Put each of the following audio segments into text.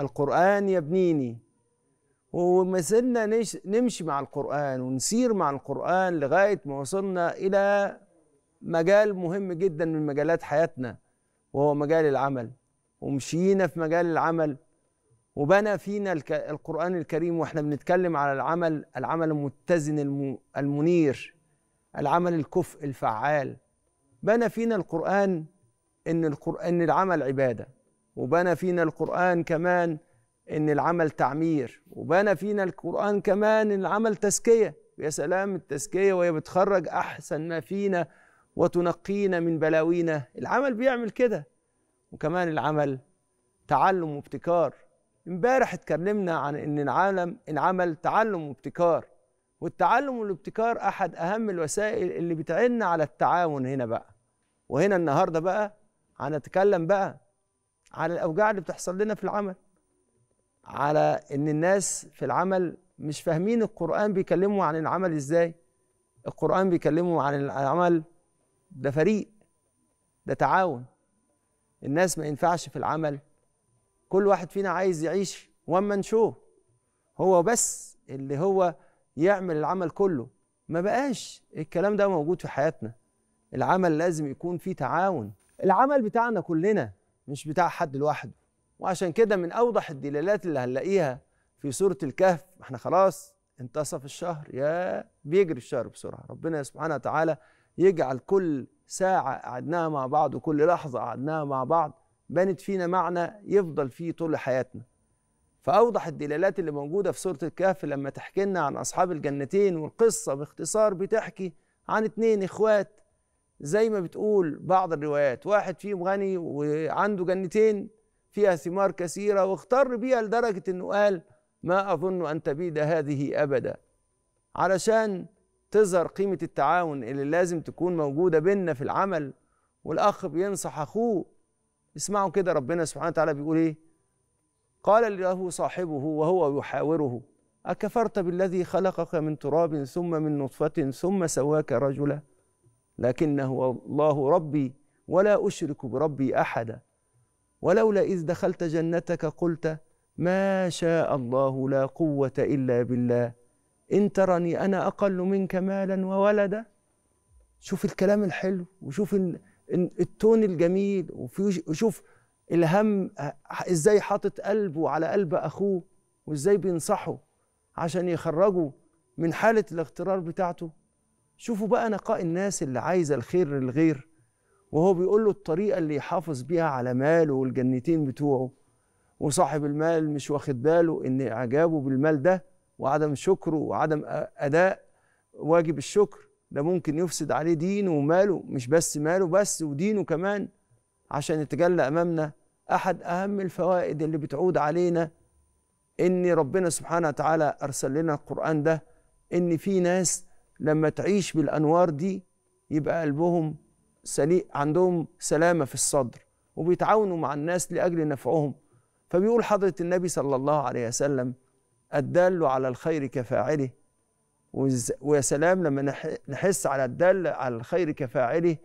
القرآن يبنيني وما زلنا نمشي مع القرآن ونسير مع القرآن لغاية ما وصلنا إلى مجال مهم جدا من مجالات حياتنا وهو مجال العمل ومشينا في مجال العمل وبنى فينا القرآن الكريم واحنا بنتكلم على العمل العمل المتزن المنير العمل الكفء الفعال بنى فينا القرآن ان القرآن العمل عباده وبنى فينا القرآن كمان إن العمل تعمير وبنى فينا القرآن كمان إن العمل تزكية يا سلام التزكية وهي بتخرج أحسن ما فينا وتنقينا من بلاوينا العمل بيعمل كده وكمان العمل تعلم وابتكار امبارح اتكلمنا عن ان العالم العمل تعلم وابتكار والتعلم والابتكار احد اهم الوسائل اللي بتعيننا على التعاون هنا بقى وهنا النهارده بقى هنتكلم بقى على الاوجاع اللي بتحصل لنا في العمل على ان الناس في العمل مش فاهمين القران بيكلموا عن العمل ازاي القران بيكلموا عن العمل ده فريق ده تعاون الناس ما ينفعش في العمل كل واحد فينا عايز يعيش ومن شو هو بس اللي هو يعمل العمل كله ما بقاش الكلام ده موجود في حياتنا العمل لازم يكون فيه تعاون العمل بتاعنا كلنا مش بتاع حد لوحده وعشان كده من اوضح الدلالات اللي هنلاقيها في سوره الكهف احنا خلاص انتصف الشهر يا بيجري الشهر بسرعه ربنا سبحانه وتعالى يجعل كل ساعه قعدناها مع بعض وكل لحظه قعدناها مع بعض بنت فينا معنى يفضل فيه طول حياتنا فأوضح الدلالات اللي موجودة في سورة الكهف لما تحكي لنا عن أصحاب الجنتين والقصة باختصار بتحكي عن اتنين إخوات زي ما بتقول بعض الروايات واحد فيهم غني وعنده جنتين فيها ثمار كثيرة واغتر بيها لدرجة انه قال ما أظن أن تبيد هذه أبدا علشان تظهر قيمة التعاون اللي لازم تكون موجودة بينا في العمل والأخ بينصح أخوه اسمعوا كده ربنا سبحانه وتعالى بيقول إيه قال له صاحبه وهو يحاوره أكفرت بالذي خلقك من تراب ثم من نطفة ثم سواك رجلا لكنه الله ربي ولا أشرك بربي أحدا ولولا إذ دخلت جنتك قلت ما شاء الله لا قوة إلا بالله إن ترني أنا أقل منك مالا وولدا شوف الكلام الحلو وشوف التون الجميل وشوف الهم ازاي حاطط قلبه على قلب اخوه وازاي بينصحه عشان يخرجه من حاله الاغترار بتاعته شوفوا بقى نقاء الناس اللي عايزه الخير للغير وهو بيقول له الطريقه اللي يحافظ بيها على ماله والجنتين بتوعه وصاحب المال مش واخد باله ان اعجابه بالمال ده وعدم شكره وعدم اداء واجب الشكر ده ممكن يفسد عليه دينه وماله مش بس ماله بس ودينه كمان عشان يتجلى امامنا احد اهم الفوائد اللي بتعود علينا ان ربنا سبحانه وتعالى ارسل لنا القران ده ان في ناس لما تعيش بالانوار دي يبقى قلبهم سليق عندهم سلامه في الصدر وبيتعاونوا مع الناس لاجل نفعهم فبيقول حضره النبي صلى الله عليه وسلم الدال على الخير كفاعله ويا سلام لما نحس على الدال على الخير كفاعله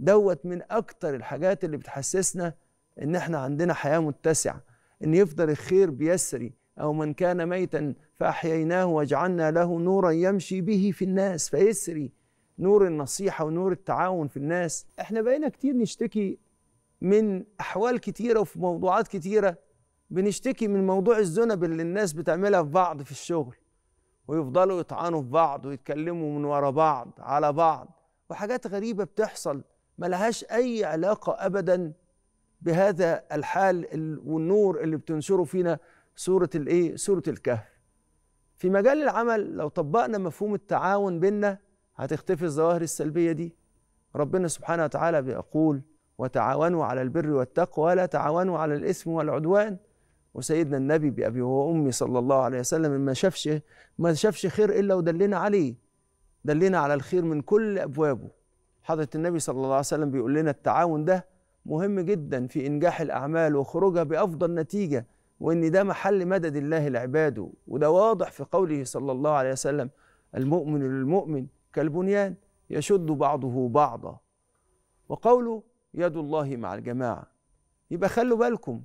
دوت من اكتر الحاجات اللي بتحسسنا ان احنا عندنا حياه متسعه ان يفضل الخير بيسري او من كان ميتا فأحييناه وجعلنا له نورا يمشي به في الناس فيسري نور النصيحة ونور التعاون في الناس احنا بقينا كتير نشتكي من أحوال كتيرة وفي موضوعات كتيرة بنشتكي من موضوع الزنب اللي الناس بتعملها في بعض في الشغل ويفضلوا يطعنوا في بعض ويتكلموا من ورا بعض على بعض وحاجات غريبة بتحصل ملهاش أي علاقة أبدا بهذا الحال والنور اللي بتنشره فينا سورة الإيه؟ سورة الكهف في مجال العمل لو طبقنا مفهوم التعاون بيننا هتختفي الظواهر السلبية دي ربنا سبحانه وتعالى بيقول وتعاونوا على البر والتقوى ولا تعاونوا على الإثم والعدوان وسيدنا النبي بأبي وأمي صلى الله عليه وسلم ما شافش ما شافش خير إلا ودلنا عليه دلنا على الخير من كل أبوابه حضرة النبي صلى الله عليه وسلم بيقول لنا التعاون ده مهم جدا في إنجاح الأعمال وخروجها بأفضل نتيجة وان ده محل مدد الله لعباده وده واضح في قوله صلى الله عليه وسلم المؤمن للمؤمن كالبنيان يشد بعضه بعضا وقوله يد الله مع الجماعه يبقى خلوا بالكم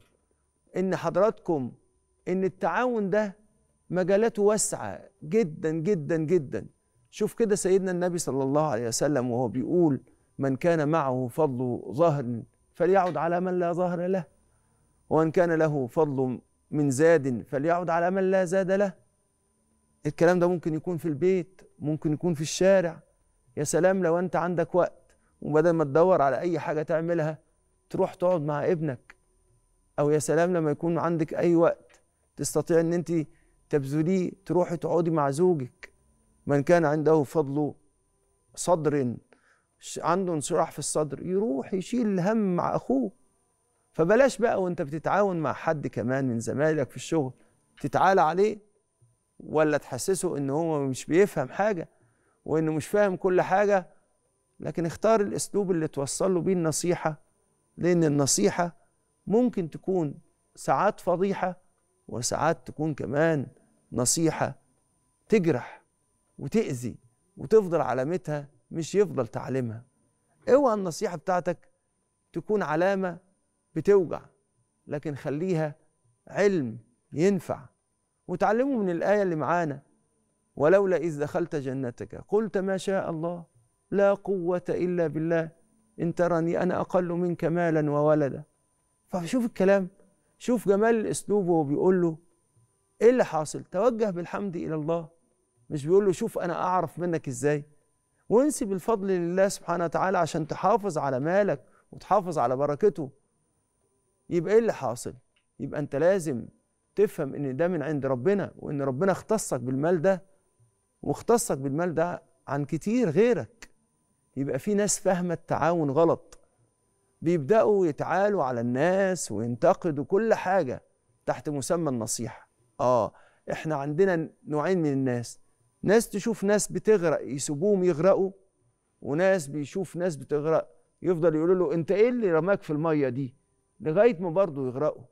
ان حضراتكم ان التعاون ده مجالاته واسعه جدا جدا جدا شوف كده سيدنا النبي صلى الله عليه وسلم وهو بيقول من كان معه فضل ظهر فليعد على من لا ظهر له ومن كان له فضل من زاد فليعد على من لا زاد له الكلام ده ممكن يكون في البيت ممكن يكون في الشارع يا سلام لو انت عندك وقت وبدل ما تدور على اي حاجه تعملها تروح تقعد مع ابنك او يا سلام لما يكون عندك اي وقت تستطيع ان انت تبذليه تروحي تقعدي مع زوجك من كان عنده فضل صدر عنده انشراح في الصدر يروح يشيل الهم مع اخوه فبلاش بقى وانت بتتعاون مع حد كمان من زمايلك في الشغل تتعالى عليه ولا تحسسه ان هو مش بيفهم حاجه وانه مش فاهم كل حاجه لكن اختار الاسلوب اللي توصل له بيه النصيحه لان النصيحه ممكن تكون ساعات فضيحه وساعات تكون كمان نصيحه تجرح وتاذي وتفضل علامتها مش يفضل تعليمها اوعى النصيحه بتاعتك تكون علامه بتوجع لكن خليها علم ينفع وتعلموا من الآية اللي معانا ولولا إذ دخلت جنتك قلت ما شاء الله لا قوة إلا بالله إن ترني أنا أقل منك مالا وولدا فشوف الكلام شوف جمال الأسلوب وهو بيقول له إيه اللي حاصل توجه بالحمد إلى الله مش بيقول له شوف أنا أعرف منك إزاي وانسب الفضل لله سبحانه وتعالى عشان تحافظ على مالك وتحافظ على بركته يبقى ايه اللي حاصل يبقى انت لازم تفهم ان ده من عند ربنا وان ربنا اختصك بالمال ده واختصك بالمال ده عن كتير غيرك يبقى في ناس فاهمه التعاون غلط بيبداوا يتعالوا على الناس وينتقدوا كل حاجه تحت مسمى النصيحه اه احنا عندنا نوعين من الناس ناس تشوف ناس بتغرق يسيبوهم يغرقوا وناس بيشوف ناس بتغرق يفضل يقولوا له انت ايه اللي رماك في الميه دي لغايه ما برضه يغرقوا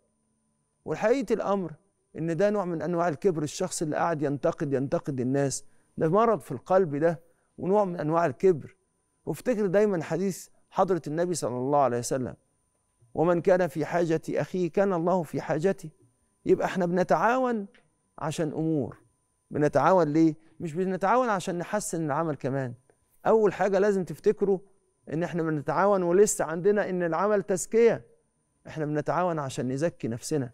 وحقيقه الامر ان ده نوع من انواع الكبر الشخص اللي قاعد ينتقد ينتقد الناس ده مرض في القلب ده ونوع من انواع الكبر وافتكر دايما حديث حضره النبي صلى الله عليه وسلم ومن كان في حاجه اخيه كان الله في حاجته يبقى احنا بنتعاون عشان امور بنتعاون ليه مش بنتعاون عشان نحسن العمل كمان اول حاجه لازم تفتكروا ان احنا بنتعاون ولسه عندنا ان العمل تزكيه احنا بنتعاون عشان نزكي نفسنا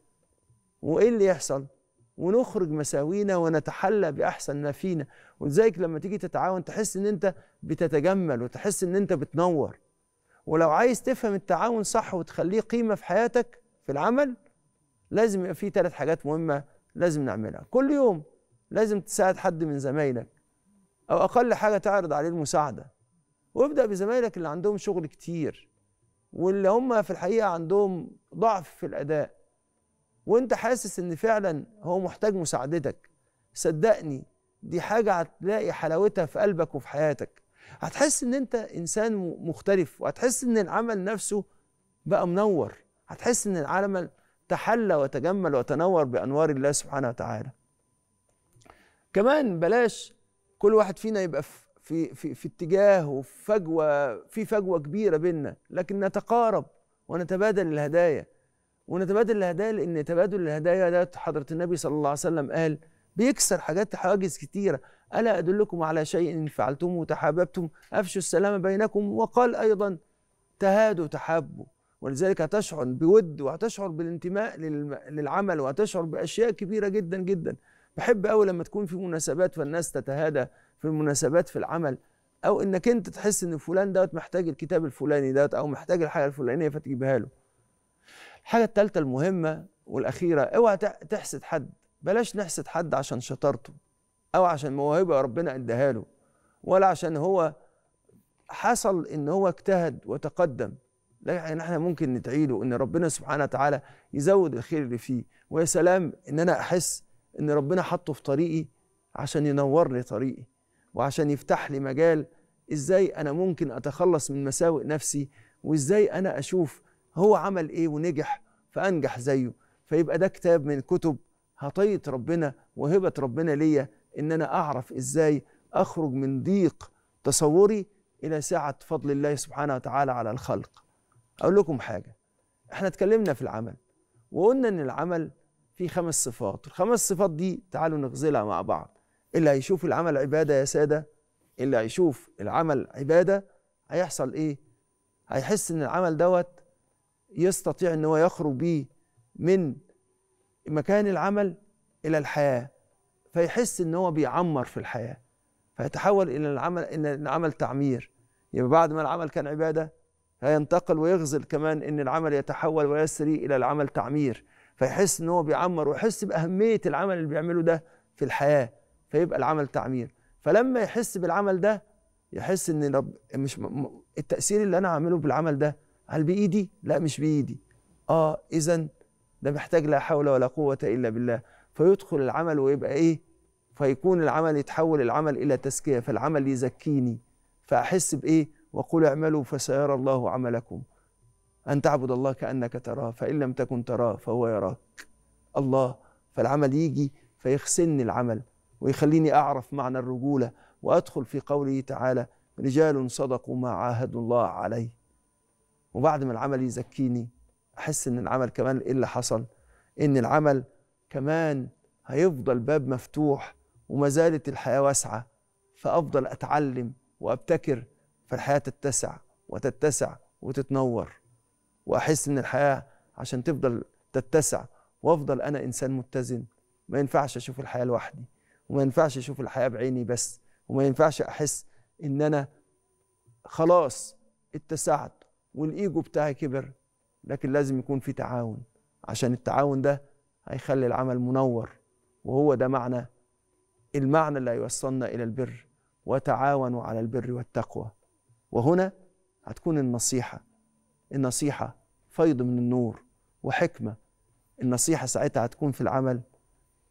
وايه اللي يحصل ونخرج مساوينا ونتحلى باحسن ما فينا ولذلك لما تيجي تتعاون تحس ان انت بتتجمل وتحس ان انت بتنور ولو عايز تفهم التعاون صح وتخليه قيمه في حياتك في العمل لازم يبقى في ثلاث حاجات مهمه لازم نعملها كل يوم لازم تساعد حد من زمايلك او اقل حاجه تعرض عليه المساعده وابدا بزمايلك اللي عندهم شغل كتير واللي هم في الحقيقه عندهم ضعف في الاداء وانت حاسس ان فعلا هو محتاج مساعدتك صدقني دي حاجه هتلاقي حلاوتها في قلبك وفي حياتك هتحس ان انت انسان مختلف وهتحس ان العمل نفسه بقى منور هتحس ان العمل تحلى وتجمل وتنور بانوار الله سبحانه وتعالى كمان بلاش كل واحد فينا يبقى في في في في اتجاه وفي فجوه في فجوه كبيره بيننا لكن نتقارب ونتبادل الهدايا ونتبادل الهدايا لان تبادل الهدايا ده حضره النبي صلى الله عليه وسلم قال بيكسر حاجات حواجز كتيره الا ادلكم على شيء ان فعلتموه تحاببتم افشوا السلام بينكم وقال ايضا تهادوا تحابوا ولذلك هتشعر بود وهتشعر بالانتماء للعمل وهتشعر باشياء كبيره جدا جدا بحب قوي لما تكون في مناسبات فالناس تتهادى في المناسبات في العمل او انك انت تحس ان فلان دوت محتاج الكتاب الفلاني دوت او محتاج الحاجه الفلانيه فتجيبها له الحاجه الثالثه المهمه والاخيره اوعى تحسد حد بلاش نحسد حد عشان شطارته او عشان موهبه ربنا اداها له ولا عشان هو حصل ان هو اجتهد وتقدم لكن يعني احنا ممكن ندعي له ان ربنا سبحانه وتعالى يزود الخير اللي فيه ويا سلام ان انا احس ان ربنا حطه في طريقي عشان ينور لي طريقي وعشان يفتح لي مجال ازاي انا ممكن اتخلص من مساوئ نفسي وازاي انا اشوف هو عمل ايه ونجح فانجح زيه فيبقى ده كتاب من كتب هطيت ربنا وهبه ربنا ليا ان انا اعرف ازاي اخرج من ضيق تصوري الى سعه فضل الله سبحانه وتعالى على الخلق اقول لكم حاجه احنا اتكلمنا في العمل وقلنا ان العمل في خمس صفات الخمس صفات دي تعالوا نغزلها مع بعض اللي هيشوف العمل عبادة يا سادة اللي هيشوف العمل عبادة هيحصل ايه هيحس ان العمل دوت يستطيع ان هو يخرج بيه من مكان العمل الى الحياة فيحس ان هو بيعمر في الحياة فيتحول الى العمل الى العمل تعمير يبقى بعد ما العمل كان عبادة هينتقل ويغزل كمان ان العمل يتحول ويسري الى العمل تعمير فيحس ان هو بيعمر ويحس باهميه العمل اللي بيعمله ده في الحياه فيبقى العمل تعمير فلما يحس بالعمل ده يحس ان رب مش التاثير اللي انا عامله بالعمل ده هل بايدي لا مش بايدي اه اذا ده محتاج لا حول ولا قوه الا بالله فيدخل العمل ويبقى ايه فيكون العمل يتحول العمل الى تزكيه فالعمل يزكيني فاحس بايه وقل اعملوا فسيرى الله عملكم أن تعبد الله كأنك تراه فإن لم تكن تراه فهو يراك الله فالعمل يجي فيغسلني العمل ويخليني أعرف معنى الرجولة وأدخل في قوله تعالى رجال صدقوا ما عاهدوا الله عليه وبعد ما العمل يزكيني أحس إن العمل كمان إيه اللي حصل إن العمل كمان هيفضل باب مفتوح وما زالت الحياة واسعة فأفضل أتعلم وأبتكر فالحياة تتسع وتتسع وتتنور واحس ان الحياه عشان تفضل تتسع وافضل انا انسان متزن ما ينفعش اشوف الحياه لوحدي وما ينفعش اشوف الحياه بعيني بس وما ينفعش احس ان انا خلاص اتسعت والايجو بتاعي كبر لكن لازم يكون في تعاون عشان التعاون ده هيخلي العمل منور وهو ده معنى المعنى اللي هيوصلنا الى البر وتعاونوا على البر والتقوى وهنا هتكون النصيحه النصيحة فيض من النور وحكمة النصيحة ساعتها هتكون في العمل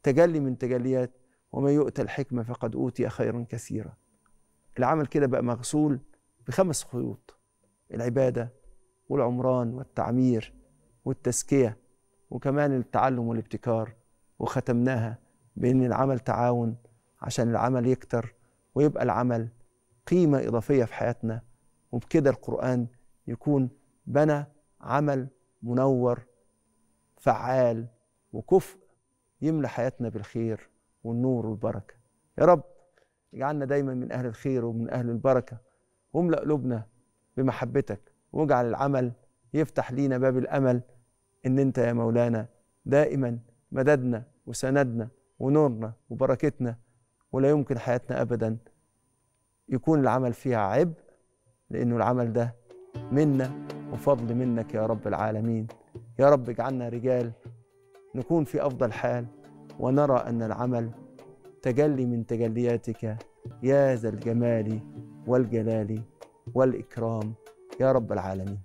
تجلي من تجليات وما يؤتى الحكمة فقد أوتي خيرا كثيرا العمل كده بقى مغسول بخمس خيوط العبادة والعمران والتعمير والتزكية وكمان التعلم والابتكار وختمناها بأن العمل تعاون عشان العمل يكتر ويبقى العمل قيمة إضافية في حياتنا وبكده القرآن يكون بنى عمل منور فعال وكفء يملى حياتنا بالخير والنور والبركه يا رب اجعلنا دايما من اهل الخير ومن اهل البركه واملا قلوبنا بمحبتك واجعل العمل يفتح لينا باب الامل ان انت يا مولانا دائما مددنا وسندنا ونورنا وبركتنا ولا يمكن حياتنا ابدا يكون العمل فيها عبء لانه العمل ده منا وفضل منك يا رب العالمين يا رب اجعلنا رجال نكون في أفضل حال ونرى أن العمل تجلي من تجلياتك يا ذا الجمال والجلال والإكرام يا رب العالمين